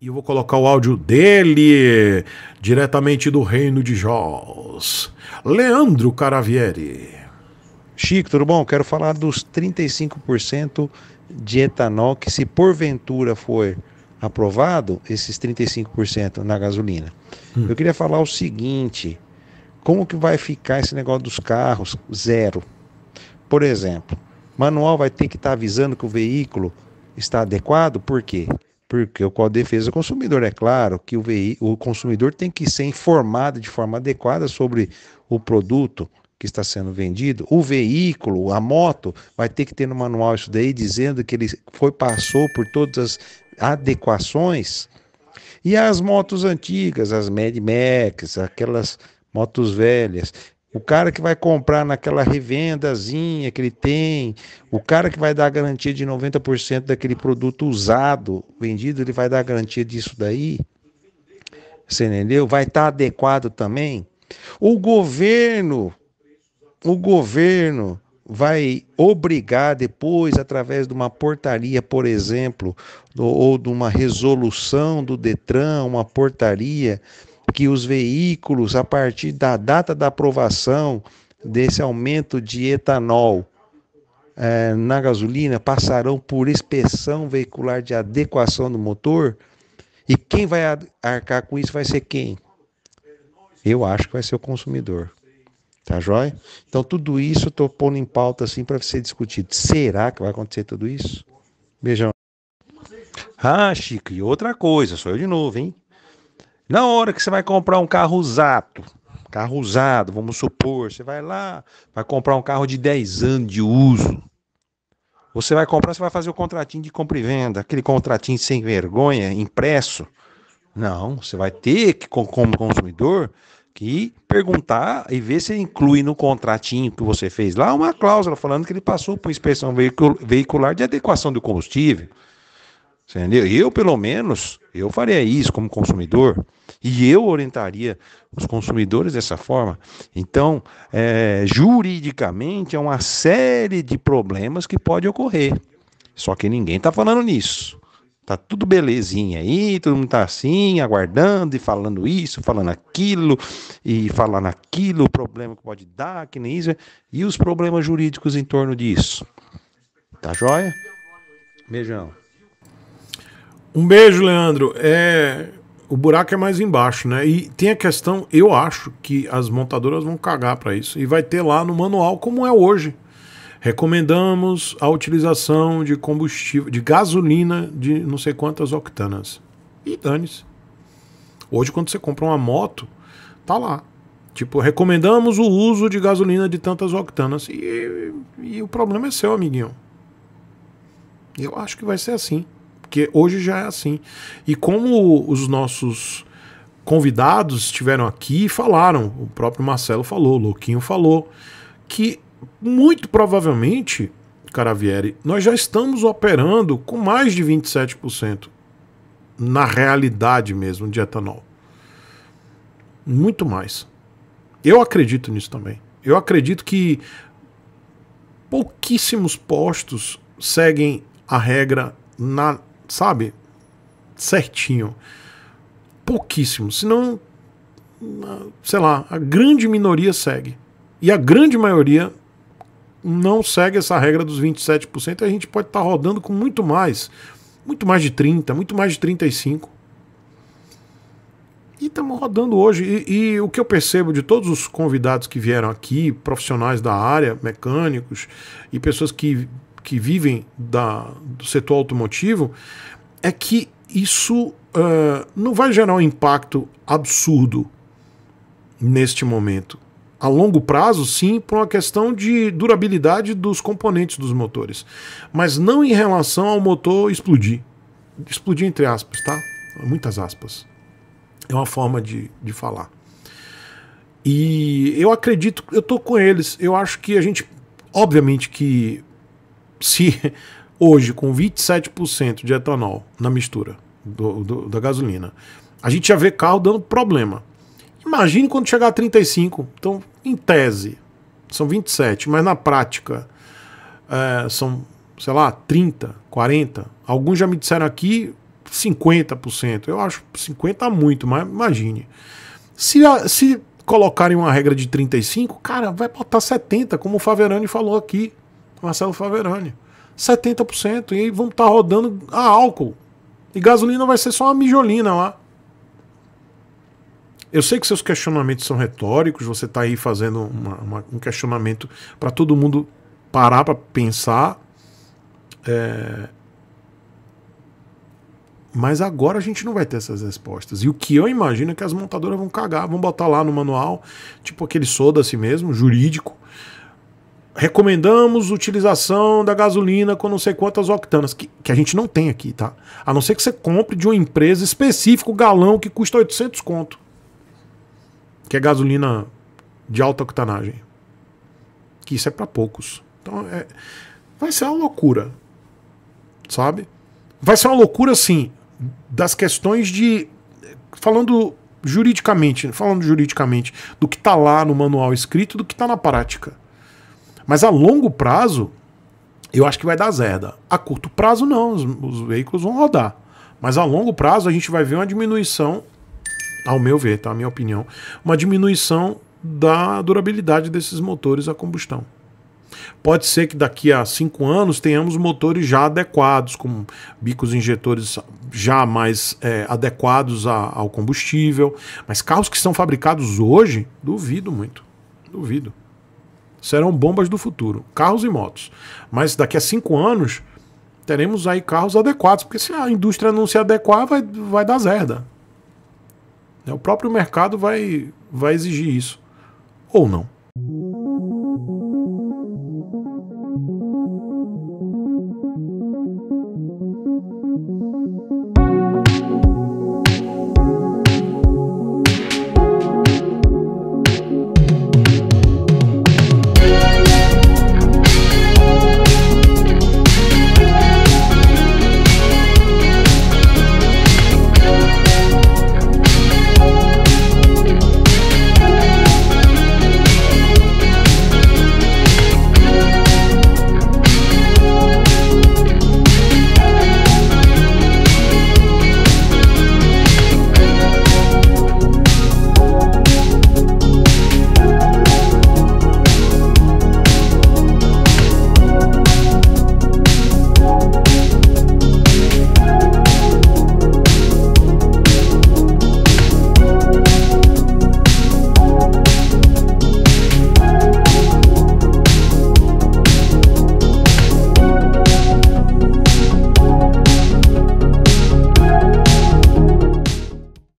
E eu vou colocar o áudio dele, diretamente do Reino de Jós. Leandro Caravieri. Chico, tudo bom? Quero falar dos 35% de etanol que, se porventura for aprovado, esses 35% na gasolina. Hum. Eu queria falar o seguinte: como que vai ficar esse negócio dos carros zero? Por exemplo, manual vai ter que estar tá avisando que o veículo está adequado, por quê? porque o qual defesa o consumidor. É claro que o, o consumidor tem que ser informado de forma adequada sobre o produto que está sendo vendido, o veículo, a moto, vai ter que ter no manual isso daí dizendo que ele foi passou por todas as adequações. E as motos antigas, as Mad Max, aquelas motos velhas, o cara que vai comprar naquela revendazinha que ele tem, o cara que vai dar garantia de 90% daquele produto usado, vendido, ele vai dar garantia disso daí. Você entendeu? Vai estar tá adequado também. O governo, o governo vai obrigar depois, através de uma portaria, por exemplo, ou de uma resolução do Detran, uma portaria, que os veículos, a partir da data da aprovação desse aumento de etanol é, na gasolina, passarão por inspeção veicular de adequação do motor. E quem vai arcar com isso vai ser quem? Eu acho que vai ser o consumidor. Tá joia? Então, tudo isso eu estou pondo em pauta assim para ser discutido. Será que vai acontecer tudo isso? Beijão. Ah, Chico, e outra coisa, sou eu de novo, hein? Na hora que você vai comprar um carro usado, carro usado, vamos supor, você vai lá, vai comprar um carro de 10 anos de uso. Você vai comprar, você vai fazer o contratinho de compra e venda, aquele contratinho sem vergonha, impresso. Não, você vai ter que, como consumidor, que perguntar e ver se inclui no contratinho que você fez lá uma cláusula falando que ele passou por inspeção veicular de adequação do combustível. Entendeu? Eu, pelo menos, eu faria isso como consumidor e eu orientaria os consumidores dessa forma. Então, é, juridicamente, é uma série de problemas que pode ocorrer. Só que ninguém está falando nisso. Tá tudo belezinha aí, todo mundo está assim, aguardando e falando isso, falando aquilo, e falando aquilo, o problema que pode dar, que nem isso, e os problemas jurídicos em torno disso. Tá joia? Beijão. Um beijo, Leandro. É, o buraco é mais embaixo, né? E tem a questão, eu acho que as montadoras vão cagar para isso e vai ter lá no manual como é hoje. Recomendamos a utilização de combustível, de gasolina de não sei quantas octanas. E dane-se. Hoje quando você compra uma moto, tá lá. Tipo, recomendamos o uso de gasolina de tantas octanas. E, e o problema é seu, amiguinho. Eu acho que vai ser assim. Porque hoje já é assim. E como os nossos convidados estiveram aqui e falaram, o próprio Marcelo falou, o Louquinho falou, que muito provavelmente, Caravieri, nós já estamos operando com mais de 27% na realidade mesmo de etanol. Muito mais. Eu acredito nisso também. Eu acredito que pouquíssimos postos seguem a regra na sabe? Certinho. Pouquíssimo. Senão, sei lá, a grande minoria segue. E a grande maioria não segue essa regra dos 27%. A gente pode estar tá rodando com muito mais. Muito mais de 30%, muito mais de 35%. E estamos rodando hoje. E, e, o que eu percebo de todos os convidados que vieram aqui, profissionais da área, mecânicos e pessoas que que vivem da, do setor automotivo, é que isso uh, não vai gerar um impacto absurdo neste momento. A longo prazo, sim, por uma questão de durabilidade dos componentes dos motores, mas não em relação ao motor explodir. Explodir entre aspas, tá? Muitas aspas. É uma forma de, de falar. E eu acredito, eu tô com eles. Eu acho que a gente, obviamente que se hoje com 27% de etanol na mistura do, do, da gasolina, a gente já vê carro dando problema. Imagine quando chegar a 35. Então, em tese, são 27, mas na prática é, são, sei lá, 30, 40. Alguns já me disseram aqui 50%. Eu acho 50 é muito, mas imagine. Se, se colocarem uma regra de 35, cara, vai botar 70, como o Faverani falou aqui. Marcelo Faverani. 70%. E aí vão estar tá rodando a álcool. E gasolina vai ser só uma mijolina lá. Eu sei que seus questionamentos são retóricos, você está aí fazendo uma, uma, um questionamento para todo mundo parar para pensar. É... Mas agora a gente não vai ter essas respostas. E o que eu imagino é que as montadoras vão cagar, vão botar lá no manual, tipo aquele soda assim mesmo, jurídico recomendamos utilização da gasolina com não sei quantas octanas, que, que a gente não tem aqui, tá? A não ser que você compre de uma empresa específica o galão que custa 800 conto, que é gasolina de alta octanagem. Que isso é para poucos. Então é, vai ser uma loucura, sabe? Vai ser uma loucura, assim das questões de. Falando juridicamente, falando juridicamente, do que está lá no manual escrito do que está na prática. Mas a longo prazo, eu acho que vai dar zerda. A curto prazo, não, os, os veículos vão rodar. Mas a longo prazo, a gente vai ver uma diminuição, ao meu ver, tá? A minha opinião, uma diminuição da durabilidade desses motores a combustão. Pode ser que daqui a cinco anos tenhamos motores já adequados, com bicos injetores já mais é, adequados a, ao combustível. Mas carros que são fabricados hoje, duvido muito. Duvido serão bombas do futuro, carros e motos. Mas daqui a cinco anos teremos aí carros adequados, porque se a indústria não se adequar, vai, vai dar zerda. É, o próprio mercado vai, vai exigir isso. Ou não.